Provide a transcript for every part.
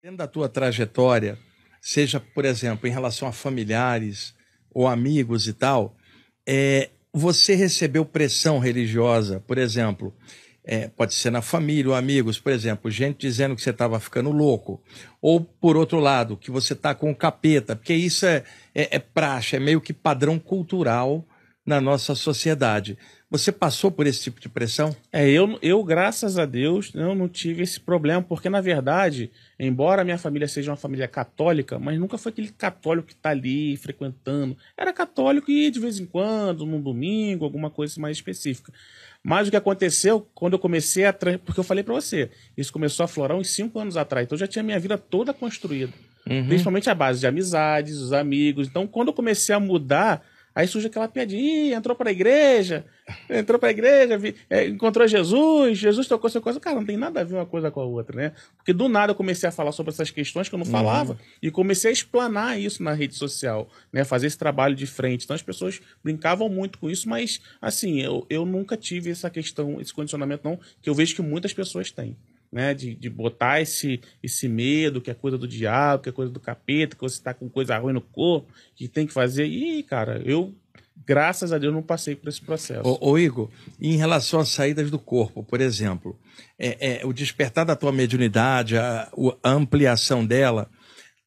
Dentro da tua trajetória, seja, por exemplo, em relação a familiares ou amigos e tal, é, você recebeu pressão religiosa, por exemplo, é, pode ser na família ou amigos, por exemplo, gente dizendo que você estava ficando louco, ou por outro lado, que você está com capeta, porque isso é, é, é praxe, é meio que padrão cultural na nossa sociedade. Você passou por esse tipo de pressão? É, eu, eu graças a Deus, eu não tive esse problema, porque na verdade, embora a minha família seja uma família católica, mas nunca foi aquele católico que está ali frequentando. Era católico e de vez em quando, num domingo, alguma coisa mais específica. Mas o que aconteceu quando eu comecei a. Porque eu falei para você, isso começou a florar uns cinco anos atrás, então eu já tinha minha vida toda construída. Uhum. Principalmente a base de amizades, os amigos. Então, quando eu comecei a mudar Aí surge aquela piadinha, entrou para a igreja, entrou para a igreja, vi, é, encontrou Jesus, Jesus tocou essa coisa. Cara, não tem nada a ver uma coisa com a outra, né? Porque do nada eu comecei a falar sobre essas questões que eu não uhum. falava uhum. e comecei a explanar isso na rede social, né? Fazer esse trabalho de frente. Então as pessoas brincavam muito com isso, mas assim, eu, eu nunca tive essa questão, esse condicionamento não, que eu vejo que muitas pessoas têm né? De, de botar esse, esse medo que é coisa do diabo, que é coisa do capeta, que você tá com coisa ruim no corpo, que tem que fazer. E, cara, eu, graças a Deus, não passei por esse processo. Ô, ô Igor, em relação às saídas do corpo, por exemplo, é, é o despertar da tua mediunidade, a, a ampliação dela,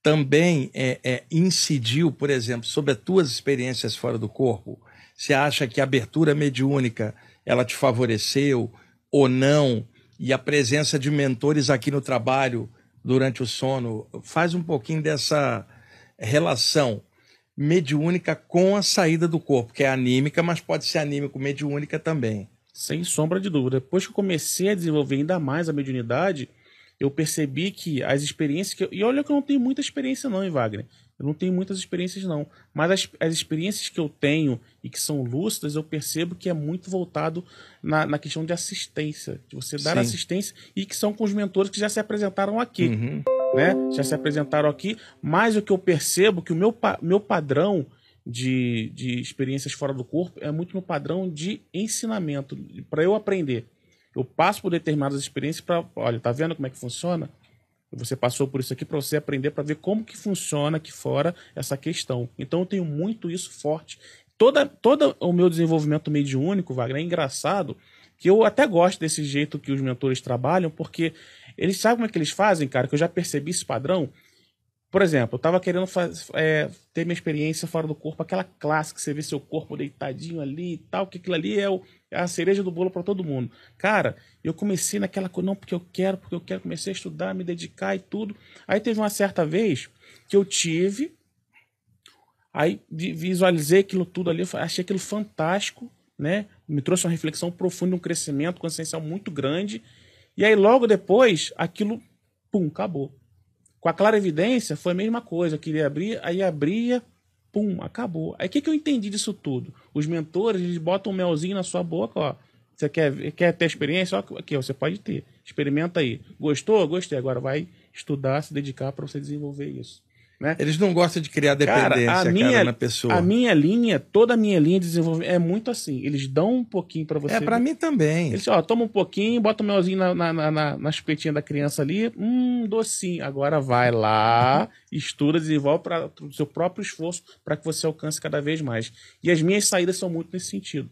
também é, é, incidiu, por exemplo, sobre as tuas experiências fora do corpo? Você acha que a abertura mediúnica ela te favoreceu ou não? e a presença de mentores aqui no trabalho durante o sono faz um pouquinho dessa relação mediúnica com a saída do corpo, que é anímica, mas pode ser anímico mediúnica também. Sem sombra de dúvida. Depois que eu comecei a desenvolver ainda mais a mediunidade, eu percebi que as experiências que eu... E olha que eu não tenho muita experiência não, hein, Wagner? Eu não tenho muitas experiências, não. Mas as, as experiências que eu tenho e que são lúcidas, eu percebo que é muito voltado na, na questão de assistência, de você dar Sim. assistência e que são com os mentores que já se apresentaram aqui. Uhum. Né? Já se apresentaram aqui, mas o que eu percebo é que o meu, meu padrão de, de experiências fora do corpo é muito no padrão de ensinamento, para eu aprender. Eu passo por determinadas experiências para, olha, tá vendo como é que funciona? Você passou por isso aqui para você aprender para ver como que funciona aqui fora essa questão. Então eu tenho muito isso forte. Toda, todo o meu desenvolvimento mediúnico, Wagner, é engraçado que eu até gosto desse jeito que os mentores trabalham, porque eles sabem como é que eles fazem, cara, que eu já percebi esse padrão. Por exemplo, eu tava querendo faz, é, ter minha experiência fora do corpo, aquela clássica, você vê seu corpo deitadinho ali e tal, que aquilo ali é, o, é a cereja do bolo para todo mundo. Cara, eu comecei naquela coisa, não, porque eu quero, porque eu quero, comecei a estudar, me dedicar e tudo. Aí teve uma certa vez que eu tive, aí visualizei aquilo tudo ali, achei aquilo fantástico, né? Me trouxe uma reflexão profunda, um crescimento consciencial muito grande. E aí logo depois, aquilo, pum, acabou. Com a clara evidência foi a mesma coisa, eu queria abrir, aí abria, pum, acabou. Aí o que, que eu entendi disso tudo? Os mentores, eles botam um melzinho na sua boca, ó. Você quer, quer ter experiência? Ó, aqui, você pode ter. Experimenta aí. Gostou? Gostei. Agora vai estudar, se dedicar para você desenvolver isso. Né? Eles não gostam de criar dependência cara, a minha, cara, na pessoa. A minha linha, toda a minha linha de desenvolvimento é muito assim. Eles dão um pouquinho para você. É, para mim também. Eles, ó, toma um pouquinho, bota o melzinho na, na, na, na chupetinha da criança ali, um docinho. Agora vai lá, uhum. estuda, desenvolve para o seu próprio esforço para que você alcance cada vez mais. E as minhas saídas são muito nesse sentido.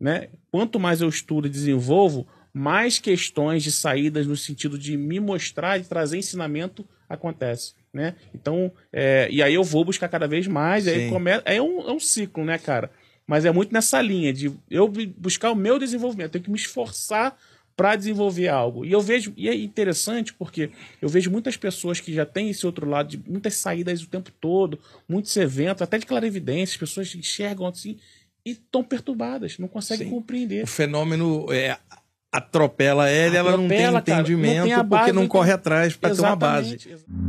Né? Quanto mais eu estudo e desenvolvo, mais questões de saídas no sentido de me mostrar e trazer ensinamento acontece né? Então, é, e aí eu vou buscar cada vez mais, Sim. aí começa. É um, é um ciclo, né, cara? Mas é muito nessa linha de eu buscar o meu desenvolvimento, tenho que me esforçar para desenvolver algo. E eu vejo, e é interessante porque eu vejo muitas pessoas que já têm esse outro lado, de muitas saídas o tempo todo, muitos eventos, até de clarividência, pessoas enxergam assim e estão perturbadas, não conseguem Sim. compreender. O fenômeno é, atropela ela, atropela, ela não tem entendimento cara, não tem base, porque não, não corre atrás para ter uma base. Exatamente.